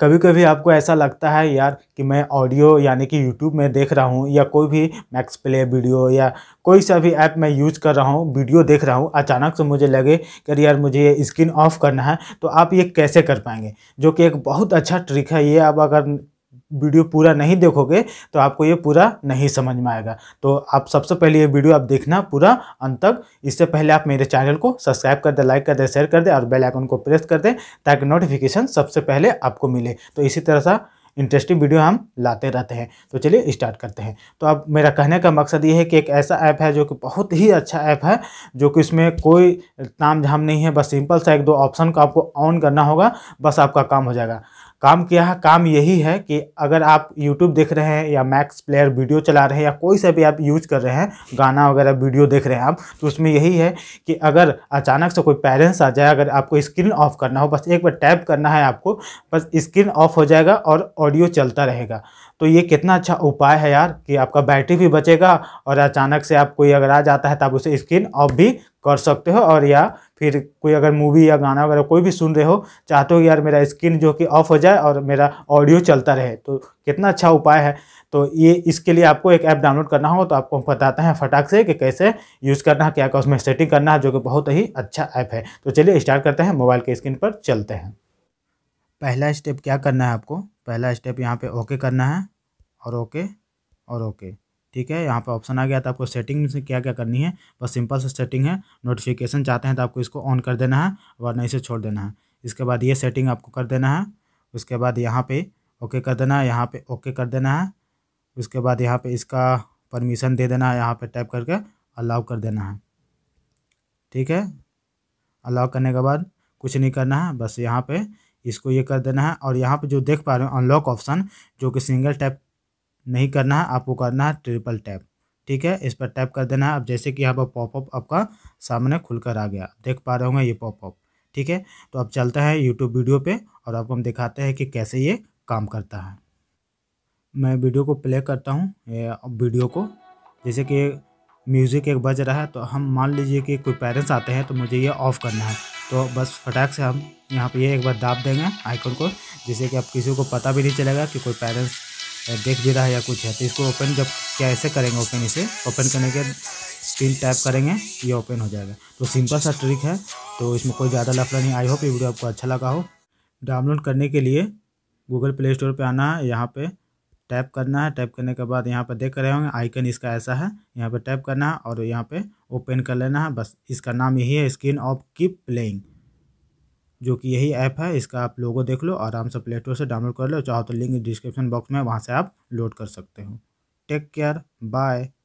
कभी कभी आपको ऐसा लगता है यार कि मैं ऑडियो यानी कि यूट्यूब में देख रहा हूँ या कोई भी मैक्स प्ले वीडियो या कोई सा भी ऐप मैं यूज़ कर रहा हूँ वीडियो देख रहा हूँ अचानक से मुझे लगे कि यार मुझे ये स्क्रीन ऑफ करना है तो आप ये कैसे कर पाएंगे जो कि एक बहुत अच्छा ट्रिक है ये आप अगर वीडियो पूरा नहीं देखोगे तो आपको ये पूरा नहीं समझ में आएगा तो आप सबसे पहले ये वीडियो आप देखना पूरा अंत तक इससे पहले आप मेरे चैनल को सब्सक्राइब कर दें लाइक कर दें शेयर कर दें और बेल आइकन को प्रेस कर दें ताकि नोटिफिकेशन सबसे पहले आपको मिले तो इसी तरह सा इंटरेस्टिंग वीडियो हम लाते रहते हैं तो चलिए स्टार्ट करते हैं तो अब मेरा कहने का मकसद ये है कि एक ऐसा ऐप है जो कि बहुत ही अच्छा ऐप है जो कि इसमें कोई ताम झाम नहीं है बस सिंपल सा एक दो ऑप्शन को आपको ऑन करना होगा बस आपका काम हो जाएगा काम किया है काम यही है कि अगर आप YouTube देख रहे हैं या मैक्स प्लेयर वीडियो चला रहे हैं या कोई सा भी आप यूज कर रहे हैं गाना वगैरह वीडियो देख रहे हैं आप तो उसमें यही है कि अगर अचानक से कोई पेरेंट्स आ जाए अगर आपको स्क्रीन ऑफ करना हो बस एक बार टैप करना है आपको बस स्क्रीन ऑफ हो जाएगा और ऑडियो चलता रहेगा तो ये कितना अच्छा उपाय है यार कि आपका बैटरी भी बचेगा और अचानक से आप कोई अगर आ जाता है तो आप उसे स्क्रीन ऑफ भी कर सकते हो और या फिर कोई अगर मूवी या गाना वगैरह कोई भी सुन रहे हो चाहते हो कि यार मेरा स्क्रीन जो कि ऑफ हो जाए और मेरा ऑडियो चलता रहे तो कितना अच्छा उपाय है तो ये इसके लिए आपको एक ऐप डाउनलोड करना होगा तो आपको हम बताते हैं फटाक से कि कैसे यूज़ करना है क्या क्या उसमें सेटिंग करना है जो कि बहुत ही अच्छा ऐप है तो चलिए स्टार्ट करते हैं मोबाइल के स्क्रीन पर चलते हैं पहला स्टेप क्या करना है आपको पहला स्टेप यहाँ पे ओके करना है और ओके और ओके ठीक है यहाँ पर ऑप्शन आ गया तो आपको सेटिंग से क्या क्या करनी है बस सिंपल से सेटिंग है नोटिफिकेशन चाहते हैं तो आपको इसको ऑन कर देना है वरना इसे छोड़ देना है इसके बाद ये सेटिंग आपको कर देना है उसके बाद यहाँ पे ओके कर देना है यहाँ पे ओके कर देना है उसके बाद यहाँ पे इसका परमिशन दे देना है यहाँ पर टाइप करके अलाउ कर देना है ठीक है अलाउ करने के बाद कुछ नहीं करना है बस यहाँ पे इसको ये कर देना है और यहाँ पे जो देख पा रहे हो अनलॉक ऑप्शन जो कि सिंगल टैप नहीं करना है आपको करना है ट्रिपल टैप ठीक है इस पर टैप कर देना है अब जैसे कि यहाँ पर पॉपअप आपका सामने खुलकर आ गया देख पा रहे होंगे ये पॉपअप ठीक है तो अब चलता है यूट्यूब वीडियो पे और आपको हम दिखाते हैं कि कैसे ये काम करता है मैं वीडियो को प्ले करता हूँ वीडियो को जैसे कि म्यूज़िक एक बज रहा है तो हम मान लीजिए कि कोई पेरेंट्स आते हैं तो मुझे ये ऑफ़ करना है तो बस फटाक से हम यहाँ पे ये एक बार दाब देंगे आइकन को जिससे कि अब किसी को पता भी नहीं चलेगा कि कोई पेरेंट्स देख भी रहा है या कुछ है तो इसको ओपन जब क्या ऐसे करेंगे ओपन इसे ओपन करने के स्क्रीन टैप करेंगे ये ओपन हो जाएगा तो सिंपल सा ट्रिक है तो इसमें कोई ज़्यादा लफड़ा नहीं आई होप ये वीडियो आपको अच्छा लगा हो डाउनलोड करने के लिए गूगल प्ले स्टोर पर आना है यहाँ पर टैप करना है टैप करने के बाद यहाँ पर देख रहे होंगे आइकन इसका ऐसा है यहाँ पर टैप करना है और यहाँ पर ओपन कर लेना है बस इसका नाम यही है स्क्रीन ऑफ कीप प्लेइंग जो कि यही ऐप है इसका आप लोगों देख लो आराम से प्ले स्टोर से डाउनलोड कर लो चाहो तो लिंक डिस्क्रिप्शन बॉक्स में वहाँ से आप लोड कर सकते हो टेक केयर बाय